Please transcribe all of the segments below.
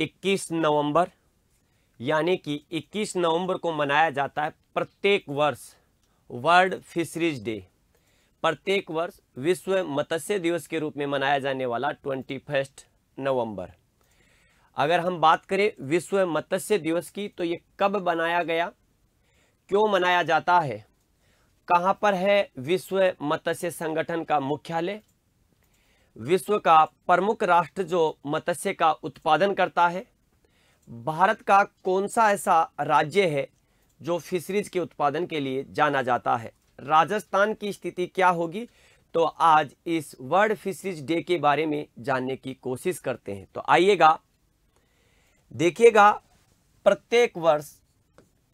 21 नवंबर यानी कि 21 नवंबर को मनाया जाता है प्रत्येक वर्ष वर्ल्ड फिशरीज डे प्रत्येक वर्ष विश्व मत्स्य दिवस के रूप में मनाया जाने वाला ट्वेंटी फर्स्ट नवम्बर अगर हम बात करें विश्व मत्स्य दिवस की तो ये कब बनाया गया क्यों मनाया जाता है कहाँ पर है विश्व मत्स्य संगठन का मुख्यालय विश्व का प्रमुख राष्ट्र जो मत्स्य का उत्पादन करता है भारत का कौन सा ऐसा राज्य है जो फिशरीज के उत्पादन के लिए जाना जाता है राजस्थान की स्थिति क्या होगी तो आज इस वर्ल्ड फिशरीज डे के बारे में जानने की कोशिश करते हैं तो आइएगा देखिएगा प्रत्येक वर्ष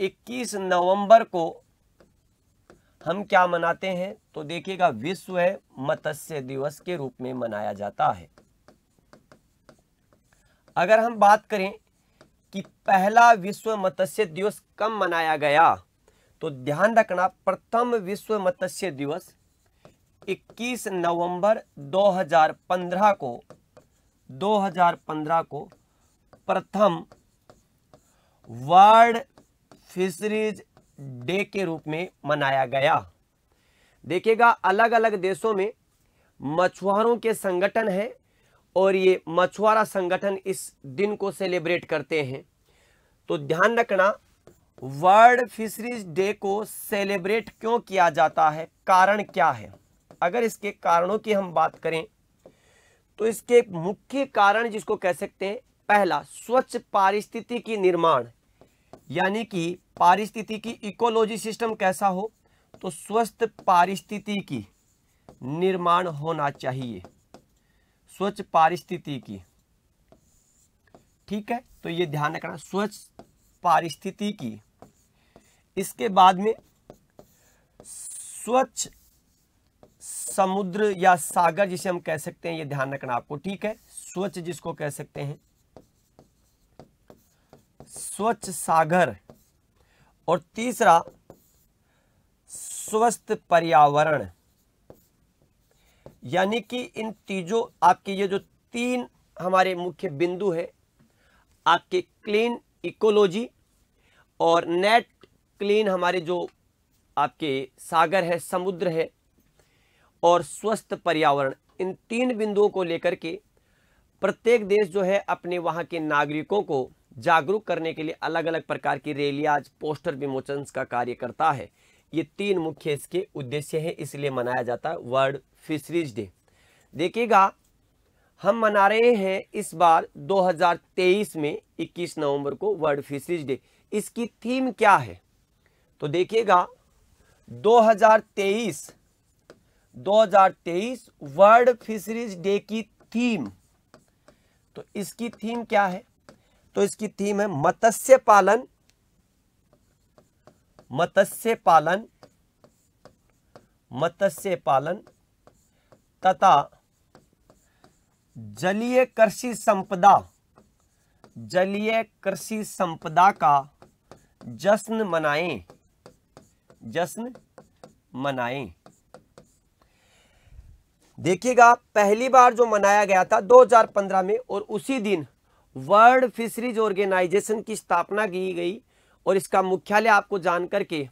21 नवंबर को हम क्या मनाते हैं तो देखिएगा विश्व है मत्स्य दिवस के रूप में मनाया जाता है अगर हम बात करें कि पहला विश्व मत्स्य दिवस कब मनाया गया तो ध्यान रखना प्रथम विश्व मत्स्य दिवस 21 नवंबर 2015 को 2015 को प्रथम वर्ल्ड फिशरीज डे के रूप में मनाया गया देखिएगा अलग अलग देशों में मछुआरों के संगठन हैं और ये मछुआरा संगठन इस दिन को सेलिब्रेट करते हैं तो ध्यान रखना वर्ल्ड फिशरीज डे को सेलिब्रेट क्यों किया जाता है कारण क्या है अगर इसके कारणों की हम बात करें तो इसके मुख्य कारण जिसको कह सकते हैं पहला स्वच्छ पारिस्थिति की निर्माण यानी कि पारिस्थितिकी इकोलॉजी सिस्टम कैसा हो तो स्वस्थ पारिस्थितिकी निर्माण होना चाहिए स्वच्छ पारिस्थितिकी ठीक है तो ये ध्यान रखना स्वच्छ पारिस्थितिकी इसके बाद में स्वच्छ समुद्र या सागर जिसे हम कह सकते हैं ये ध्यान रखना आपको ठीक है स्वच्छ जिसको कह सकते हैं स्वच्छ सागर और तीसरा स्वस्थ पर्यावरण यानी कि इन तीजों आपके ये जो तीन हमारे मुख्य बिंदु है आपके क्लीन इकोलॉजी और नेट क्लीन हमारे जो आपके सागर है समुद्र है और स्वस्थ पर्यावरण इन तीन बिंदुओं को लेकर के प्रत्येक देश जो है अपने वहाँ के नागरिकों को जागरूक करने के लिए अलग अलग प्रकार की रैली आज पोस्टर विमोचन का कार्य करता है ये तीन मुख्य इसके उद्देश्य है इसलिए मनाया जाता है वर्ल्ड फिशरीज डे देखिएगा हम मना रहे हैं इस बार 2023 में 21 नवंबर को वर्ल्ड फिशरीज डे इसकी थीम क्या है तो देखिएगा 2023 2023 वर्ल्ड फिशरीज डे की थीम तो इसकी थीम क्या है तो इसकी थीम है मत्स्य पालन मत्स्य पालन मत्स्य पालन तथा जलीय कृषि संपदा जलीय कृषि संपदा का जश्न मनाएं जश्न मनाएं देखिएगा पहली बार जो मनाया गया था 2015 में और उसी दिन वर्ल्ड फिशरीज ऑर्गेनाइजेशन की स्थापना की गई और इसका मुख्यालय आपको जान करके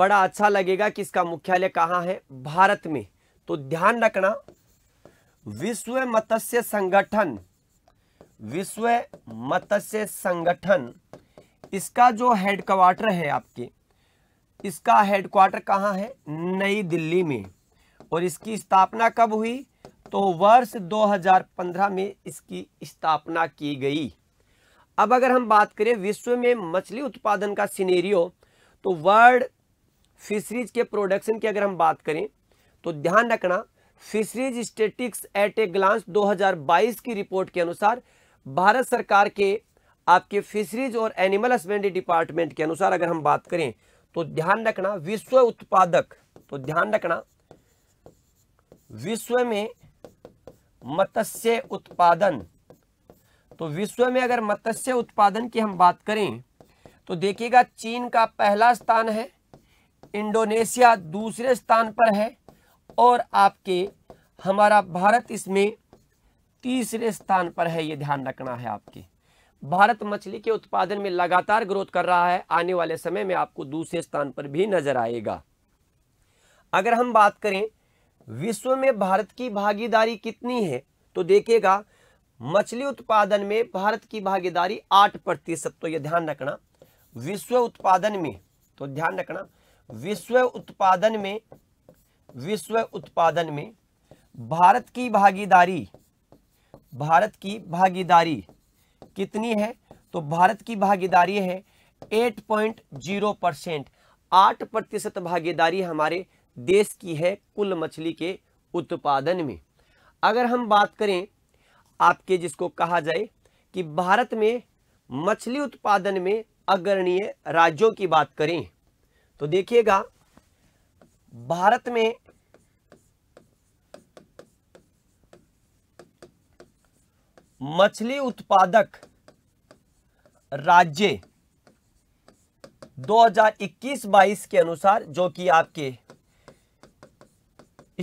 बड़ा अच्छा लगेगा कि इसका मुख्यालय कहाँ है भारत में तो ध्यान रखना विश्व मत्स्य संगठन विश्व मत्स्य संगठन इसका जो हेडक्वार्टर है आपके इसका हेडक्वार्टर कहाँ है नई दिल्ली में और इसकी स्थापना कब हुई तो वर्ष 2015 में इसकी स्थापना की गई अब अगर हम बात करें विश्व में मछली उत्पादन का सिनेरियो तो वर्ल्ड फिशरीज के प्रोडक्शन की अगर हम बात करें तो ध्यान रखना fisheries statistics at a glance 2022 की रिपोर्ट के अनुसार भारत सरकार के आपके फिशरीज और एनिमल हस्बेंड्री डिपार्टमेंट के अनुसार अगर हम बात करें तो ध्यान रखना विश्व उत्पादक तो ध्यान रखना विश्व में मत्स्य उत्पादन तो विश्व में अगर मत्स्य उत्पादन की हम बात करें तो देखिएगा चीन का पहला स्थान है इंडोनेशिया दूसरे स्थान पर है और आपके हमारा भारत इसमें तीसरे स्थान पर है ये ध्यान रखना है आपके भारत मछली के उत्पादन में लगातार ग्रोथ कर रहा है आने वाले समय में आपको दूसरे स्थान पर भी नजर आएगा अगर हम बात करें विश्व में भारत की भागीदारी कितनी है तो देखिएगा मछली उत्पादन में भारत की भागीदारी आठ प्रतिशत तो ये ध्यान रखना विश्व उत्पादन में तो ध्यान रखना विश्व उत्पादन में विश्व उत्पादन में भारत की भागीदारी भारत की भागीदारी कितनी है तो भारत की भागीदारी है 8.0 परसेंट आठ प्रतिशत भागीदारी हमारे देश की है कुल मछली के उत्पादन में अगर हम बात करें आपके जिसको कहा जाए कि भारत में मछली उत्पादन में अग्रणीय राज्यों की बात करें तो देखिएगा भारत में मछली उत्पादक राज्य 2021-22 के अनुसार जो कि आपके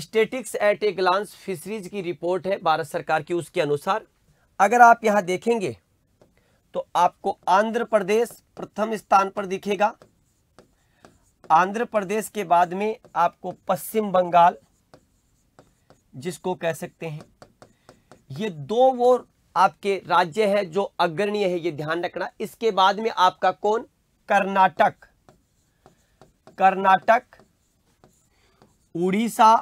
statistics at a glance fisheries की रिपोर्ट है भारत सरकार की उसके अनुसार अगर आप यहाँ देखेंगे तो आपको आंध्र प्रदेश प्रथम स्थान पर दिखेगा आंध्र प्रदेश के बाद में आपको पश्चिम बंगाल जिसको कह सकते हैं ये दो वो आपके राज्य है जो अग्रणीय है ये ध्यान रखना इसके बाद में आपका कौन कर्नाटक कर्नाटक उड़ीसा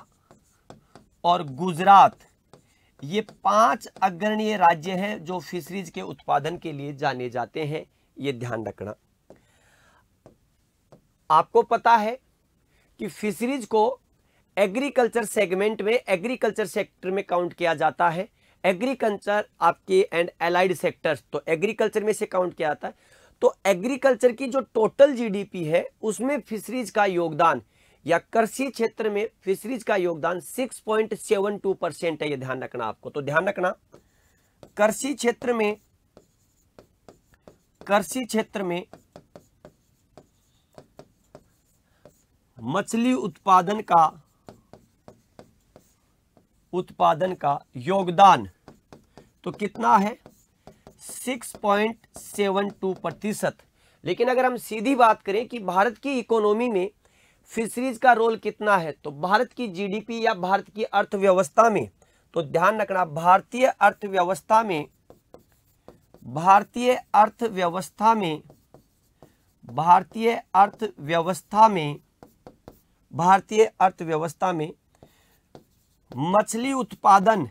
और गुजरात ये पांच अग्रणीय राज्य हैं जो फिशरीज के उत्पादन के लिए जाने जाते हैं ये ध्यान रखना आपको पता है कि फिशरीज को एग्रीकल्चर सेगमेंट में एग्रीकल्चर सेक्टर में काउंट किया जाता है एग्रीकल्चर आपके एंड एलाइड सेक्टर्स तो एग्रीकल्चर में से काउंट किया जाता है तो एग्रीकल्चर की जो टोटल जीडीपी है उसमें फिशरीज का योगदान या कृषि क्षेत्र में फिशरीज का योगदान 6.72 परसेंट है यह ध्यान रखना आपको तो ध्यान रखना कृषि क्षेत्र में कृषि क्षेत्र में मछली उत्पादन का उत्पादन का योगदान तो कितना है 6.72 प्रतिशत लेकिन अगर हम सीधी बात करें कि भारत की इकोनॉमी में फिशरीज का रोल कितना है तो भारत की जीडीपी या भारत की अर्थव्यवस्था में तो ध्यान रखना भारतीय अर्थव्यवस्था में भारतीय अर्थव्यवस्था में भारतीय अर्थव्यवस्था में भारतीय अर्थव्यवस्था में मछली उत्पादन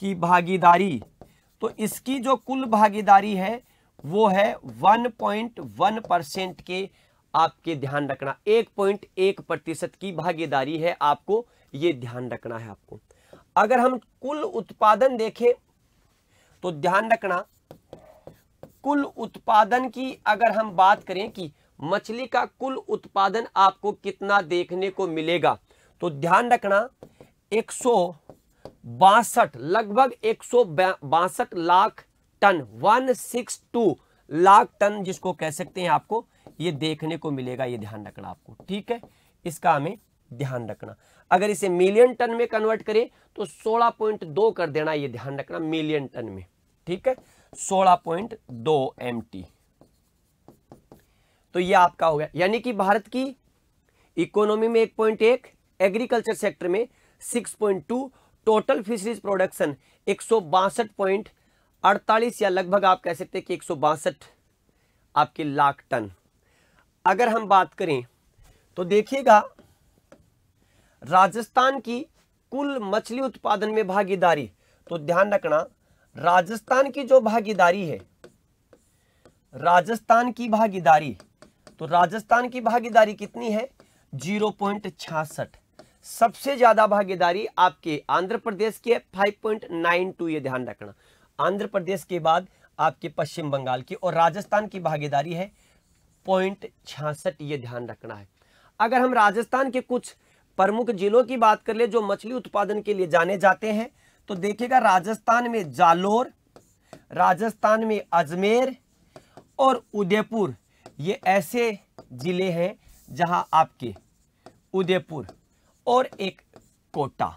की भागीदारी तो इसकी जो कुल भागीदारी है वो है 1.1 परसेंट के आपके ध्यान रखना एक पॉइंट एक प्रतिशत की भागीदारी है आपको ये ध्यान रखना है आपको अगर हम कुल उत्पादन देखें तो ध्यान रखना कुल उत्पादन की अगर हम बात करें कि मछली का कुल उत्पादन आपको कितना देखने को मिलेगा तो ध्यान रखना एक लगभग एक लाख टन 162 लाख टन जिसको कह सकते हैं आपको ये देखने को मिलेगा ये ध्यान रखना आपको ठीक है इसका हमें ध्यान रखना अगर इसे मिलियन टन में कन्वर्ट करें तो 16.2 कर देना ये ध्यान रखना मिलियन टन में ठीक है 16.2 पॉइंट तो ये आपका हो गया यानी कि भारत की इकोनॉमी में एक पॉइंट एक एग्रीकल्चर सेक्टर में 6.2 टोटल फिशरीज प्रोडक्शन एक या लगभग आप कह सकते हैं कि एक आपके लाख टन अगर हम बात करें तो देखिएगा राजस्थान की कुल मछली उत्पादन में भागीदारी तो ध्यान रखना राजस्थान की जो भागीदारी है राजस्थान की भागीदारी तो राजस्थान की भागीदारी कितनी है जीरो पॉइंट छियासठ सबसे ज्यादा भागीदारी आपके आंध्र प्रदेश की है फाइव पॉइंट नाइन टू ये ध्यान रखना आंध्र प्रदेश के बाद आपके पश्चिम बंगाल की और राजस्थान की भागीदारी है पॉइंट छियासठ ये ध्यान रखना है अगर हम राजस्थान के कुछ प्रमुख जिलों की बात कर ले जो मछली उत्पादन के लिए जाने जाते हैं तो देखिएगा राजस्थान में जालोर राजस्थान में अजमेर और उदयपुर ये ऐसे जिले हैं जहां आपके उदयपुर और एक कोटा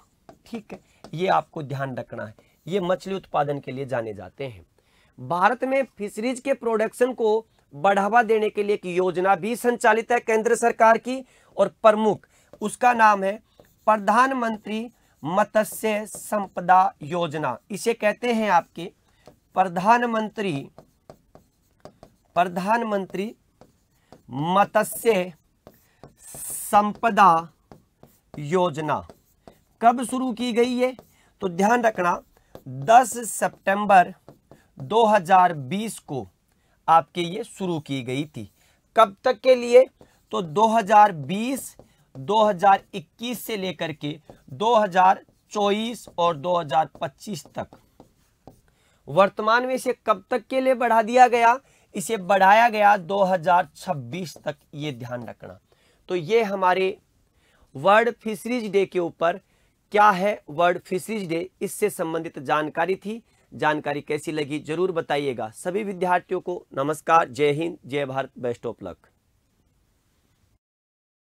ठीक है ये आपको ध्यान रखना है ये मछली उत्पादन के लिए जाने जाते हैं भारत में फिशरीज के प्रोडक्शन को बढ़ावा देने के लिए एक योजना भी संचालित है केंद्र सरकार की और प्रमुख उसका नाम है प्रधानमंत्री मत्स्य संपदा योजना इसे कहते हैं आपके प्रधानमंत्री प्रधानमंत्री मत्स्य संपदा योजना कब शुरू की गई है तो ध्यान रखना 10 सितंबर 2020 को आपके ये शुरू की गई थी कब तक के लिए तो 2020 2021 से लेकर के 2024 और 2025 तक वर्तमान में इसे कब तक के लिए बढ़ा दिया गया इसे बढ़ाया गया 2026 तक ये ध्यान रखना तो ये हमारे वर्ल्ड फिशरीज डे के ऊपर क्या है वर्ल्ड फिशरीज डे इससे संबंधित जानकारी थी जानकारी कैसी लगी जरूर बताइएगा सभी विद्यार्थियों को नमस्कार जय हिंद जय भारत बेस्ट ऑफ लक